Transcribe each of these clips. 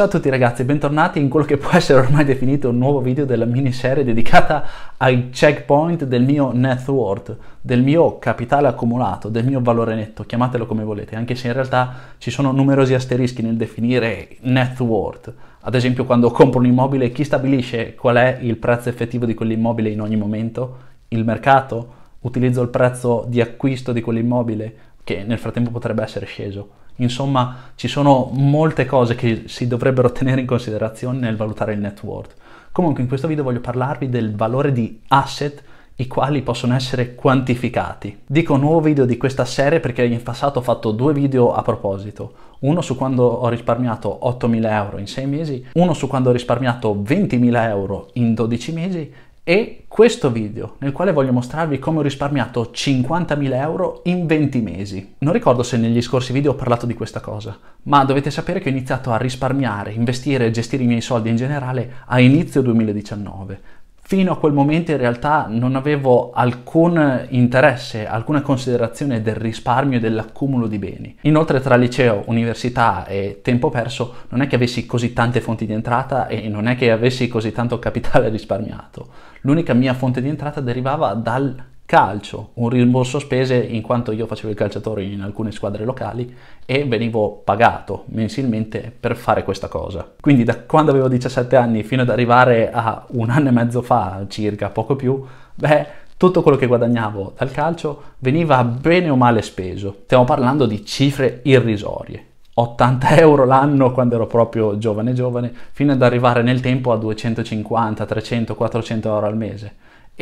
Ciao a tutti ragazzi, bentornati in quello che può essere ormai definito un nuovo video della miniserie dedicata ai checkpoint del mio net worth, del mio capitale accumulato, del mio valore netto, chiamatelo come volete, anche se in realtà ci sono numerosi asterischi nel definire net worth. Ad esempio quando compro un immobile, chi stabilisce qual è il prezzo effettivo di quell'immobile in ogni momento? Il mercato? Utilizzo il prezzo di acquisto di quell'immobile, che nel frattempo potrebbe essere sceso Insomma, ci sono molte cose che si dovrebbero tenere in considerazione nel valutare il net worth. Comunque in questo video voglio parlarvi del valore di asset i quali possono essere quantificati. Dico nuovo video di questa serie perché in passato ho fatto due video a proposito. Uno su quando ho risparmiato 8.000 euro in 6 mesi, uno su quando ho risparmiato 20.000 euro in 12 mesi e questo video nel quale voglio mostrarvi come ho risparmiato 50.000 euro in 20 mesi. Non ricordo se negli scorsi video ho parlato di questa cosa, ma dovete sapere che ho iniziato a risparmiare, investire e gestire i miei soldi in generale a inizio 2019 Fino a quel momento in realtà non avevo alcun interesse, alcuna considerazione del risparmio e dell'accumulo di beni. Inoltre tra liceo, università e tempo perso non è che avessi così tante fonti di entrata e non è che avessi così tanto capitale risparmiato. L'unica mia fonte di entrata derivava dal calcio, un rimborso spese in quanto io facevo il calciatore in alcune squadre locali e venivo pagato mensilmente per fare questa cosa. Quindi da quando avevo 17 anni fino ad arrivare a un anno e mezzo fa circa, poco più, beh, tutto quello che guadagnavo dal calcio veniva bene o male speso. Stiamo parlando di cifre irrisorie. 80 euro l'anno quando ero proprio giovane giovane, fino ad arrivare nel tempo a 250, 300, 400 euro al mese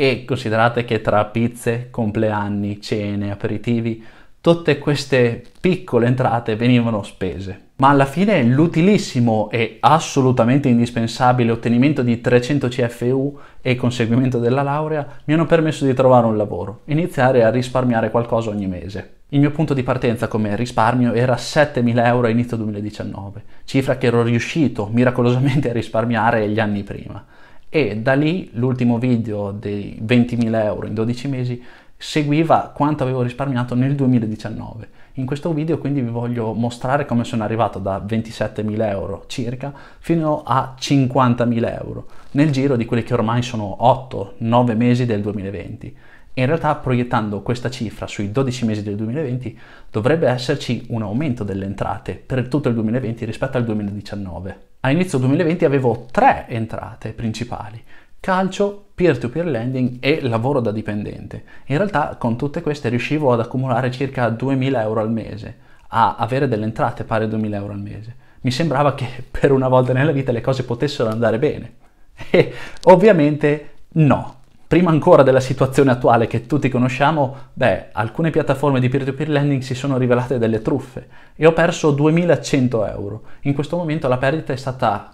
e considerate che tra pizze, compleanni, cene, aperitivi, tutte queste piccole entrate venivano spese. Ma alla fine l'utilissimo e assolutamente indispensabile ottenimento di 300 CFU e conseguimento della laurea mi hanno permesso di trovare un lavoro, iniziare a risparmiare qualcosa ogni mese. Il mio punto di partenza come risparmio era 7.000 euro a inizio 2019, cifra che ero riuscito miracolosamente a risparmiare gli anni prima e da lì l'ultimo video dei 20.000 euro in 12 mesi seguiva quanto avevo risparmiato nel 2019. In questo video quindi vi voglio mostrare come sono arrivato da 27.000 euro circa fino a 50.000 euro nel giro di quelli che ormai sono 8-9 mesi del 2020. In realtà proiettando questa cifra sui 12 mesi del 2020 dovrebbe esserci un aumento delle entrate per tutto il 2020 rispetto al 2019 all'inizio 2020 avevo tre entrate principali, calcio, peer-to-peer lending e lavoro da dipendente. In realtà con tutte queste riuscivo ad accumulare circa 2.000 euro al mese, a avere delle entrate pari a 2.000 euro al mese. Mi sembrava che per una volta nella vita le cose potessero andare bene. E ovviamente no, prima ancora della situazione attuale che tutti conosciamo, beh, alcune piattaforme di peer-to-peer lending si sono rivelate delle truffe e ho perso 2100 euro. In questo momento la perdita è stata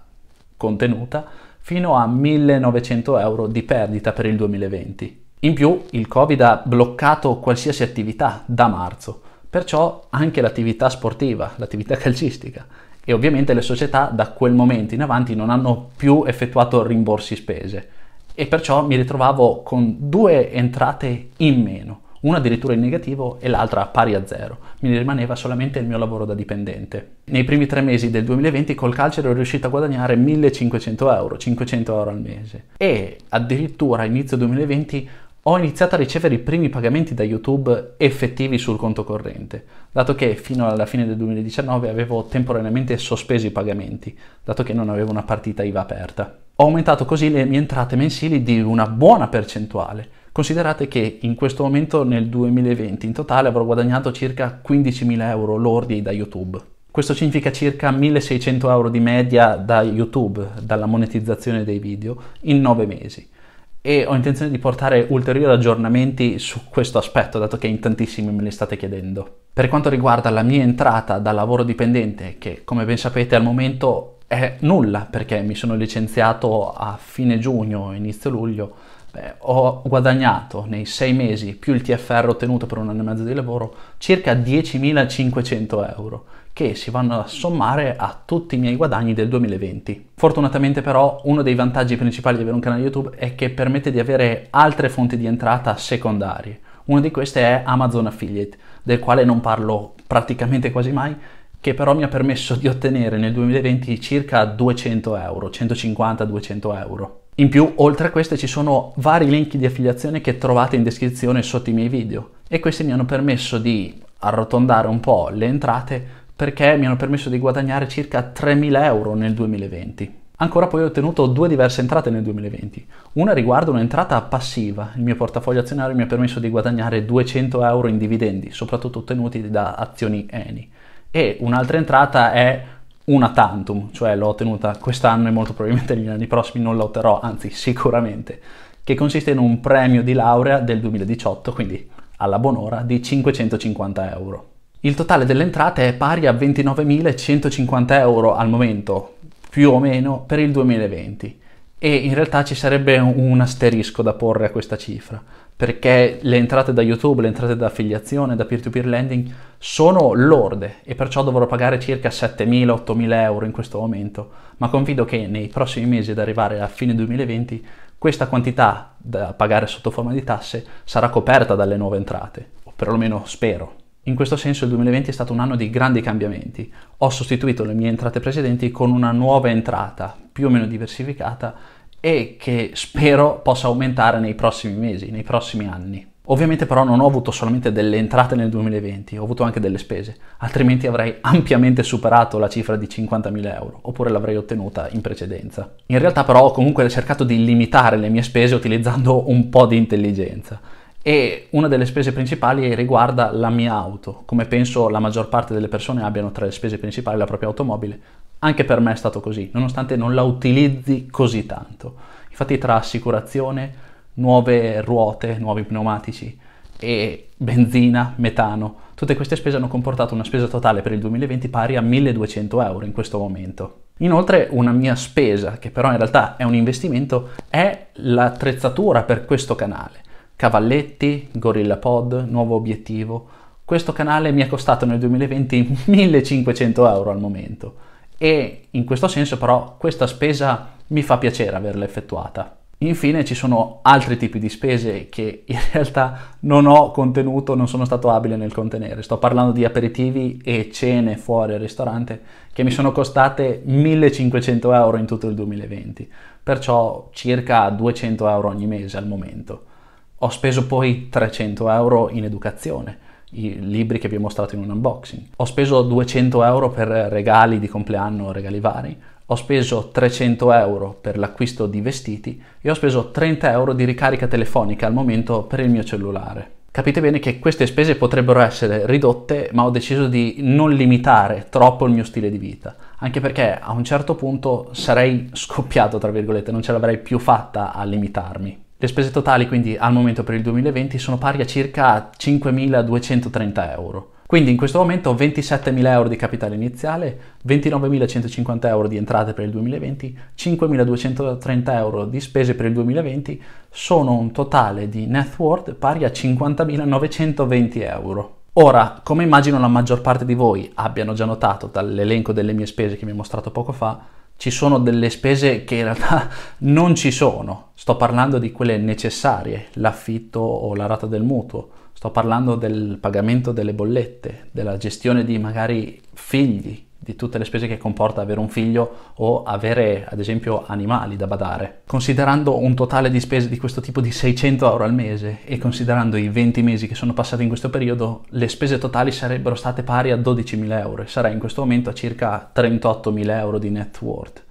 contenuta fino a 1900 euro di perdita per il 2020. In più, il Covid ha bloccato qualsiasi attività da marzo, perciò anche l'attività sportiva, l'attività calcistica e ovviamente le società da quel momento in avanti non hanno più effettuato rimborsi spese e perciò mi ritrovavo con due entrate in meno, una addirittura in negativo e l'altra pari a zero. Mi rimaneva solamente il mio lavoro da dipendente. Nei primi tre mesi del 2020 col calcio ero riuscito a guadagnare 1500 euro, 500 euro al mese. E addirittura a inizio 2020 ho iniziato a ricevere i primi pagamenti da YouTube effettivi sul conto corrente, dato che fino alla fine del 2019 avevo temporaneamente sospeso i pagamenti, dato che non avevo una partita IVA aperta. Ho aumentato così le mie entrate mensili di una buona percentuale. Considerate che in questo momento nel 2020 in totale avrò guadagnato circa 15.000 euro lordi da YouTube. Questo significa circa 1.600 euro di media da YouTube, dalla monetizzazione dei video, in 9 mesi. E ho intenzione di portare ulteriori aggiornamenti su questo aspetto, dato che in tantissimi me li state chiedendo. Per quanto riguarda la mia entrata da lavoro dipendente, che come ben sapete al momento è nulla perché mi sono licenziato a fine giugno, inizio luglio, Beh, ho guadagnato nei sei mesi più il TFR ottenuto per un anno e mezzo di lavoro circa 10.500 euro che si vanno a sommare a tutti i miei guadagni del 2020. Fortunatamente però uno dei vantaggi principali di avere un canale YouTube è che permette di avere altre fonti di entrata secondarie. Una di queste è Amazon Affiliate, del quale non parlo praticamente quasi mai che però mi ha permesso di ottenere nel 2020 circa 200 euro, 150-200 euro. In più, oltre a queste, ci sono vari link di affiliazione che trovate in descrizione sotto i miei video e questi mi hanno permesso di arrotondare un po' le entrate perché mi hanno permesso di guadagnare circa 3.000 euro nel 2020. Ancora poi ho ottenuto due diverse entrate nel 2020. Una riguarda un'entrata passiva, il mio portafoglio azionario mi ha permesso di guadagnare 200 euro in dividendi, soprattutto ottenuti da azioni Eni e un'altra entrata è una tantum, cioè l'ho ottenuta quest'anno e molto probabilmente negli anni prossimi non la otterrò, anzi sicuramente, che consiste in un premio di laurea del 2018, quindi alla buon'ora, di 550 euro. Il totale delle entrate è pari a 29.150 euro al momento, più o meno, per il 2020 e in realtà ci sarebbe un asterisco da porre a questa cifra, perché le entrate da YouTube, le entrate da affiliazione, da peer-to-peer lending sono lorde e perciò dovrò pagare circa 7.000-8.000 euro in questo momento, ma confido che nei prossimi mesi ad arrivare a fine 2020 questa quantità da pagare sotto forma di tasse sarà coperta dalle nuove entrate, o perlomeno spero. In questo senso il 2020 è stato un anno di grandi cambiamenti. Ho sostituito le mie entrate precedenti con una nuova entrata, più o meno diversificata, e che spero possa aumentare nei prossimi mesi, nei prossimi anni. Ovviamente però non ho avuto solamente delle entrate nel 2020, ho avuto anche delle spese, altrimenti avrei ampiamente superato la cifra di 50.000 euro, oppure l'avrei ottenuta in precedenza. In realtà però ho comunque cercato di limitare le mie spese utilizzando un po' di intelligenza e una delle spese principali riguarda la mia auto. Come penso la maggior parte delle persone abbiano tra le spese principali la propria automobile, anche per me è stato così, nonostante non la utilizzi così tanto. Infatti tra assicurazione, nuove ruote, nuovi pneumatici e benzina, metano, tutte queste spese hanno comportato una spesa totale per il 2020 pari a 1200 euro in questo momento. Inoltre una mia spesa, che però in realtà è un investimento, è l'attrezzatura per questo canale cavalletti, Gorilla Pod, nuovo obiettivo. Questo canale mi è costato nel 2020 1500 euro al momento e in questo senso però questa spesa mi fa piacere averla effettuata. Infine ci sono altri tipi di spese che in realtà non ho contenuto, non sono stato abile nel contenere. Sto parlando di aperitivi e cene fuori al ristorante che mi sono costate 1500 euro in tutto il 2020, perciò circa 200 euro ogni mese al momento. Ho speso poi 300 euro in educazione, i libri che vi ho mostrato in un unboxing. Ho speso 200 euro per regali di compleanno, regali vari. Ho speso 300 euro per l'acquisto di vestiti e ho speso 30 euro di ricarica telefonica al momento per il mio cellulare. Capite bene che queste spese potrebbero essere ridotte, ma ho deciso di non limitare troppo il mio stile di vita, anche perché a un certo punto sarei scoppiato, tra virgolette, non ce l'avrei più fatta a limitarmi. Le spese totali quindi al momento per il 2020 sono pari a circa 5.230 euro. Quindi in questo momento ho 27.000 euro di capitale iniziale, 29.150 euro di entrate per il 2020, 5.230 euro di spese per il 2020, sono un totale di net worth pari a 50.920 euro. Ora, come immagino la maggior parte di voi abbiano già notato dall'elenco delle mie spese che mi ho mostrato poco fa, ci sono delle spese che in realtà non ci sono. Sto parlando di quelle necessarie, l'affitto o la rata del mutuo, sto parlando del pagamento delle bollette, della gestione di magari figli, di tutte le spese che comporta avere un figlio o avere ad esempio animali da badare. Considerando un totale di spese di questo tipo di 600 euro al mese e considerando i 20 mesi che sono passati in questo periodo, le spese totali sarebbero state pari a 12.000 euro e sarei in questo momento a circa 38.000 euro di net worth.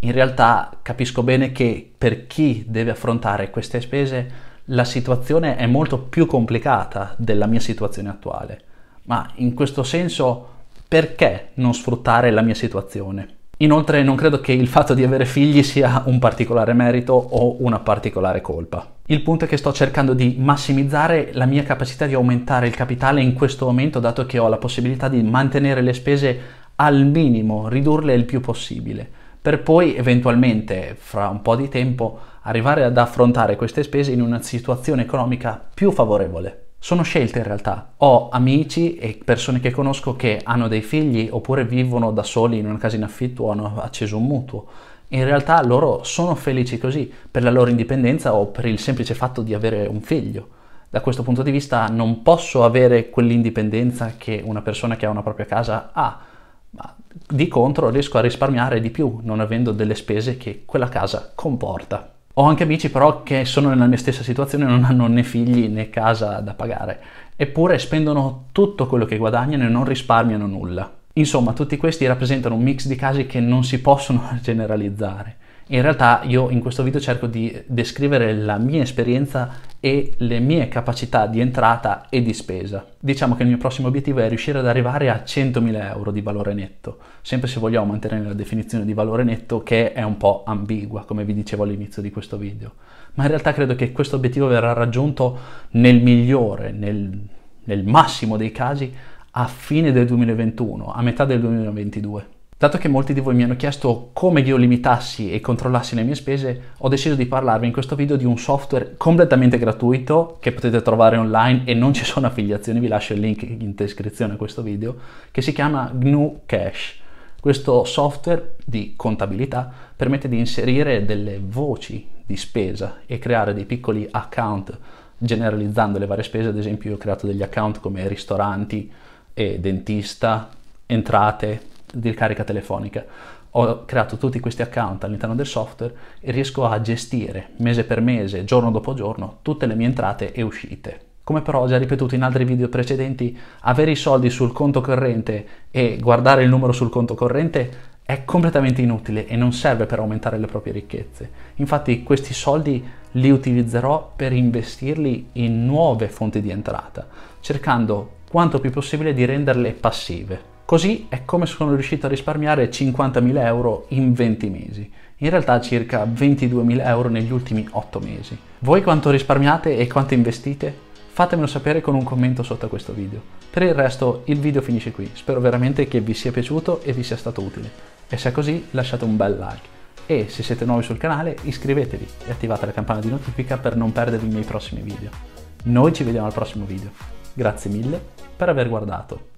In realtà capisco bene che per chi deve affrontare queste spese la situazione è molto più complicata della mia situazione attuale, ma in questo senso perché non sfruttare la mia situazione? Inoltre non credo che il fatto di avere figli sia un particolare merito o una particolare colpa. Il punto è che sto cercando di massimizzare la mia capacità di aumentare il capitale in questo momento, dato che ho la possibilità di mantenere le spese al minimo, ridurle il più possibile, per poi eventualmente, fra un po' di tempo, arrivare ad affrontare queste spese in una situazione economica più favorevole sono scelte in realtà. Ho amici e persone che conosco che hanno dei figli oppure vivono da soli in una casa in affitto o hanno acceso un mutuo. In realtà loro sono felici così per la loro indipendenza o per il semplice fatto di avere un figlio. Da questo punto di vista non posso avere quell'indipendenza che una persona che ha una propria casa ha, ma di contro riesco a risparmiare di più non avendo delle spese che quella casa comporta. Ho anche amici però che sono nella mia stessa situazione, e non hanno né figli né casa da pagare, eppure spendono tutto quello che guadagnano e non risparmiano nulla. Insomma, tutti questi rappresentano un mix di casi che non si possono generalizzare. In realtà io in questo video cerco di descrivere la mia esperienza e le mie capacità di entrata e di spesa. Diciamo che il mio prossimo obiettivo è riuscire ad arrivare a 100.000 euro di valore netto, sempre se vogliamo mantenere la definizione di valore netto che è un po' ambigua, come vi dicevo all'inizio di questo video. Ma in realtà credo che questo obiettivo verrà raggiunto nel migliore, nel, nel massimo dei casi, a fine del 2021, a metà del 2022. Dato che molti di voi mi hanno chiesto come io limitassi e controllassi le mie spese, ho deciso di parlarvi in questo video di un software completamente gratuito che potete trovare online e non ci sono affiliazioni, vi lascio il link in descrizione a questo video, che si chiama GNU Cash. Questo software di contabilità permette di inserire delle voci di spesa e creare dei piccoli account generalizzando le varie spese, ad esempio io ho creato degli account come ristoranti e dentista, entrate, di ricarica telefonica. Ho creato tutti questi account all'interno del software e riesco a gestire mese per mese, giorno dopo giorno, tutte le mie entrate e uscite. Come però ho già ripetuto in altri video precedenti, avere i soldi sul conto corrente e guardare il numero sul conto corrente è completamente inutile e non serve per aumentare le proprie ricchezze. Infatti questi soldi li utilizzerò per investirli in nuove fonti di entrata, cercando quanto più possibile di renderle passive. Così è come sono riuscito a risparmiare 50.000 euro in 20 mesi. In realtà circa 22.000 euro negli ultimi 8 mesi. Voi quanto risparmiate e quanto investite? Fatemelo sapere con un commento sotto questo video. Per il resto il video finisce qui, spero veramente che vi sia piaciuto e vi sia stato utile. E se è così lasciate un bel like. E se siete nuovi sul canale iscrivetevi e attivate la campana di notifica per non perdervi i miei prossimi video. Noi ci vediamo al prossimo video. Grazie mille per aver guardato.